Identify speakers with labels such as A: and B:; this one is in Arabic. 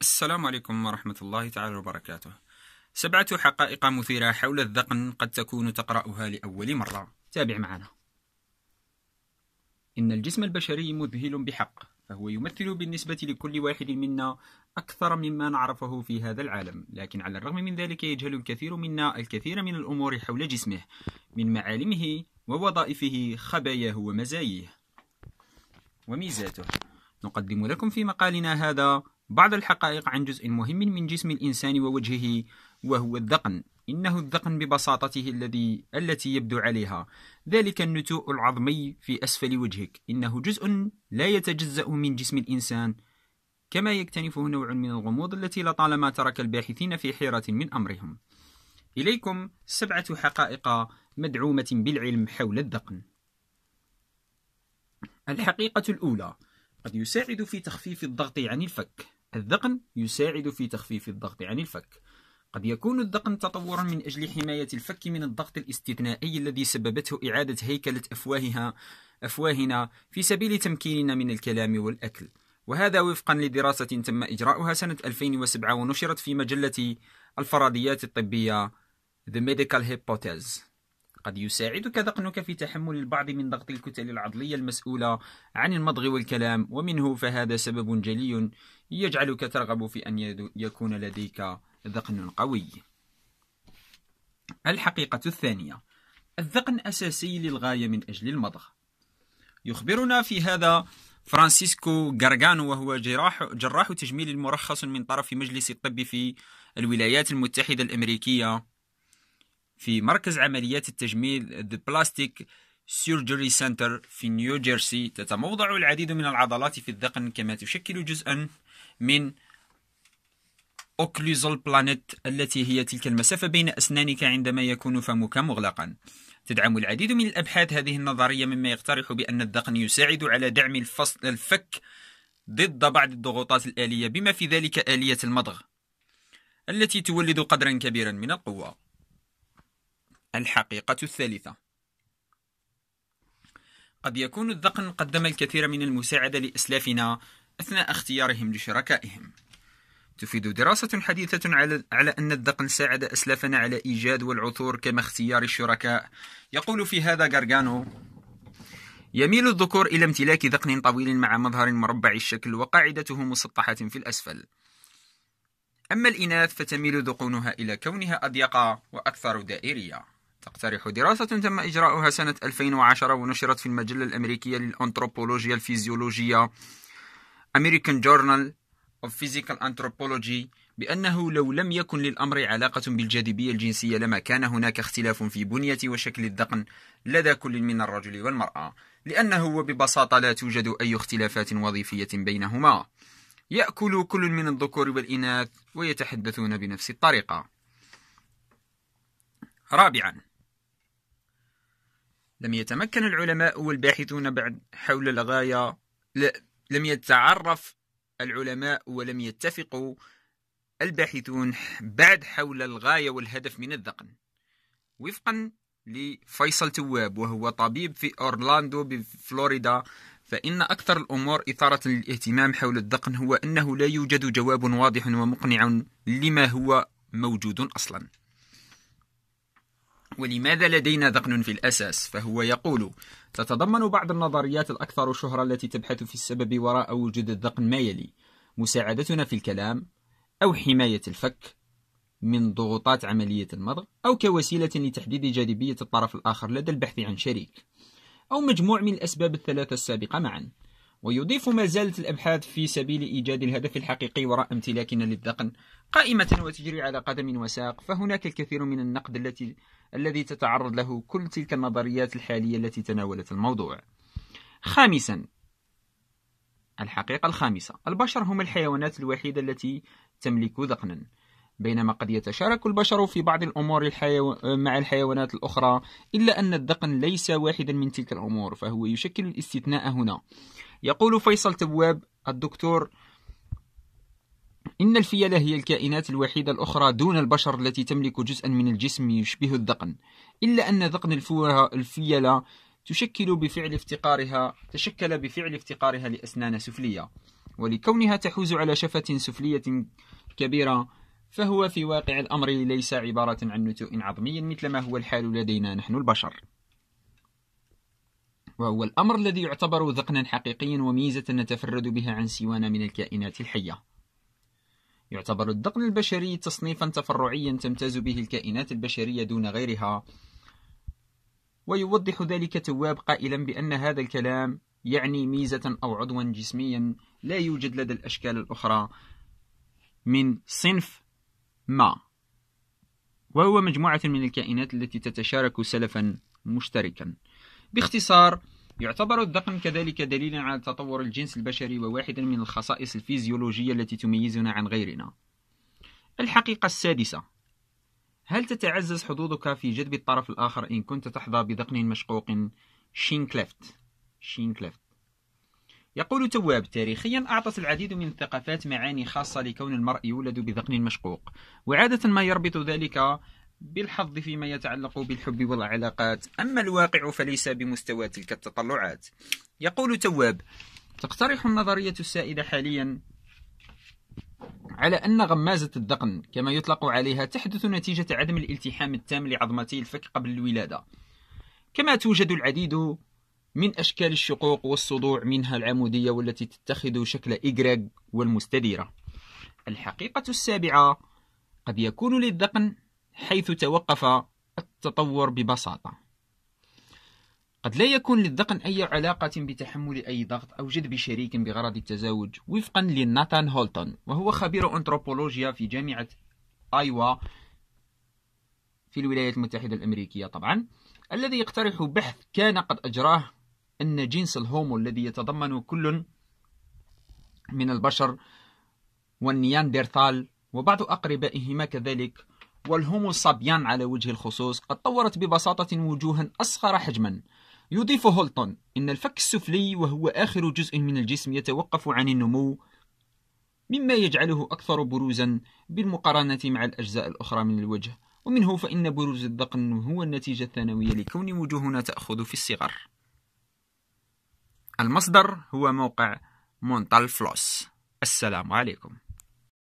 A: السلام عليكم ورحمة الله تعالى وبركاته. سبعة حقائق مثيرة حول الذقن قد تكون تقرأها لأول مرة. تابع معنا. إن الجسم البشري مذهل بحق، فهو يمثل بالنسبة لكل واحد منا أكثر مما نعرفه في هذا العالم، لكن على الرغم من ذلك يجهل الكثير منا الكثير من الأمور حول جسمه، من معالمه ووظائفه، خباياه ومزاياه. وميزاته. نقدم لكم في مقالنا هذا بعض الحقائق عن جزء مهم من جسم الإنسان ووجهه وهو الذقن إنه الذقن ببساطته الذي التي يبدو عليها ذلك النتوء العظمي في أسفل وجهك إنه جزء لا يتجزأ من جسم الإنسان كما يكتنفه نوع من الغموض التي لطالما ترك الباحثين في حيرة من أمرهم إليكم سبعة حقائق مدعومة بالعلم حول الذقن الحقيقة الأولى قد يساعد في تخفيف الضغط عن الفك الذقن يساعد في تخفيف الضغط عن الفك قد يكون الذقن تطورا من أجل حماية الفك من الضغط الاستثنائي الذي سببته إعادة هيكلة أفواهها أفواهنا في سبيل تمكيننا من الكلام والأكل وهذا وفقا لدراسة تم إجراؤها سنة 2007 ونشرت في مجلة الفرضيات الطبية The Medical Hypothesis قد يساعدك ذقنك في تحمل البعض من ضغط الكتل العضلية المسؤولة عن المضغ والكلام ومنه فهذا سبب جلي يجعلك ترغب في أن يكون لديك ذقن قوي الحقيقة الثانية الذقن أساسي للغاية من أجل المضغ يخبرنا في هذا فرانسيسكو غارغانو وهو جراح جراح تجميل مرخص من طرف مجلس الطب في الولايات المتحدة الأمريكية في مركز عمليات التجميل The Plastic Surgery Center في نيو جيرسي تتموضع العديد من العضلات في الذقن كما تشكل جزءا من Occlusal Planet التي هي تلك المسافة بين أسنانك عندما يكون فمك مغلقا تدعم العديد من الأبحاث هذه النظرية مما يقترح بأن الذقن يساعد على دعم الفصل الفك ضد بعض الضغوطات الآلية بما في ذلك آلية المضغ التي تولد قدرا كبيرا من القوة الحقيقة الثالثة قد يكون الذقن قدم الكثير من المساعدة لإسلافنا أثناء اختيارهم لشركائهم تفيد دراسة حديثة على, أن الذقن ساعد أسلافنا على إيجاد والعثور كما اختيار الشركاء يقول في هذا غارغانو يميل الذكور إلى امتلاك ذقن طويل مع مظهر مربع الشكل وقاعدته مسطحة في الأسفل أما الإناث فتميل ذقونها إلى كونها أضيق وأكثر دائرية تقترح دراسة تم إجراؤها سنة 2010 ونشرت في المجلة الأمريكية للأنثروبولوجيا الفيزيولوجية American Journal of Physical Anthropology بأنه لو لم يكن للأمر علاقة بالجاذبية الجنسية لما كان هناك اختلاف في بنية وشكل الذقن لدى كل من الرجل والمرأة لأنه ببساطة لا توجد أي اختلافات وظيفية بينهما يأكل كل من الذكور والإناث ويتحدثون بنفس الطريقة رابعاً لم يتمكن العلماء والباحثون بعد حول الغاية لم يتعرف العلماء ولم يتفقوا الباحثون بعد حول الغاية والهدف من الذقن وفقا لفيصل تواب وهو طبيب في أورلاندو بفلوريدا فإن أكثر الأمور إثارة للاهتمام حول الذقن هو أنه لا يوجد جواب واضح ومقنع لما هو موجود أصلاً ولماذا لدينا ذقن في الأساس؟ فهو يقول تتضمن بعض النظريات الأكثر شهرة التي تبحث في السبب وراء وجود الذقن ما يلي مساعدتنا في الكلام أو حماية الفك من ضغوطات عملية المضغ أو كوسيلة لتحديد جاذبية الطرف الآخر لدى البحث عن شريك أو مجموع من الأسباب الثلاثة السابقة معا ويضيف ما زالت الأبحاث في سبيل إيجاد الهدف الحقيقي وراء امتلاكنا للذقن قائمة وتجري على قدم وساق فهناك الكثير من النقد التي الذي تتعرض له كل تلك النظريات الحالية التي تناولت الموضوع خامسا الحقيقة الخامسة البشر هم الحيوانات الوحيدة التي تملك ذقنا بينما قد يتشارك البشر في بعض الأمور الحيو... مع الحيوانات الأخرى إلا أن الدقن ليس واحدا من تلك الأمور فهو يشكل الاستثناء هنا يقول فيصل تبواب الدكتور إن الفيلة هي الكائنات الوحيدة الأخرى دون البشر التي تملك جزءا من الجسم يشبه الذقن إلا أن ذقن الفيلة تشكل بفعل افتقارها تشكل بفعل افتقارها لأسنان سفلية ولكونها تحوز على شفة سفلية كبيرة فهو في واقع الأمر ليس عبارة عن نتوء عظمي مثل ما هو الحال لدينا نحن البشر وهو الأمر الذي يعتبر ذقنا حقيقيا وميزة نتفرد بها عن سوانا من الكائنات الحية يعتبر الذقن البشري تصنيفا تفرعيا تمتاز به الكائنات البشرية دون غيرها ويوضح ذلك تواب قائلا بأن هذا الكلام يعني ميزة أو عضوا جسميا لا يوجد لدى الأشكال الأخرى من صنف ما وهو مجموعة من الكائنات التي تتشارك سلفا مشتركا باختصار يعتبر الذقن كذلك دليلا على تطور الجنس البشري وواحدا من الخصائص الفيزيولوجية التي تميزنا عن غيرنا الحقيقة السادسة هل تتعزز حظوظك في جذب الطرف الآخر إن كنت تحظى بذقن مشقوق شينكليفت شينكليفت يقول تواب تاريخيا أعطت العديد من الثقافات معاني خاصة لكون المرء يولد بذقن مشقوق وعادة ما يربط ذلك بالحظ فيما يتعلق بالحب والعلاقات أما الواقع فليس بمستوى تلك التطلعات يقول تواب تقترح النظرية السائدة حاليا على أن غمازة الذقن كما يطلق عليها تحدث نتيجة عدم الالتحام التام لعظمتي الفك قبل الولادة كما توجد العديد من أشكال الشقوق والصدوع منها العمودية والتي تتخذ شكل إجراج والمستديرة الحقيقة السابعة قد يكون للذقن حيث توقف التطور ببساطة قد لا يكون للذقن أي علاقة بتحمل أي ضغط أو جذب شريك بغرض التزاوج وفقا لناتان هولتون وهو خبير أنثروبولوجيا في جامعة آيوا في الولايات المتحدة الأمريكية طبعا الذي يقترح بحث كان قد أجراه أن جنس الهومو الذي يتضمن كل من البشر والنياندرثال وبعض أقربائهما كذلك والهومو صابيان على وجه الخصوص قد طورت ببساطة وجوها أصغر حجما يضيف هولتون إن الفك السفلي وهو آخر جزء من الجسم يتوقف عن النمو مما يجعله أكثر بروزا بالمقارنة مع الأجزاء الأخرى من الوجه ومنه فإن بروز الذقن هو النتيجة الثانوية لكون وجوهنا تأخذ في الصغر المصدر هو موقع مونتالفلوس السلام عليكم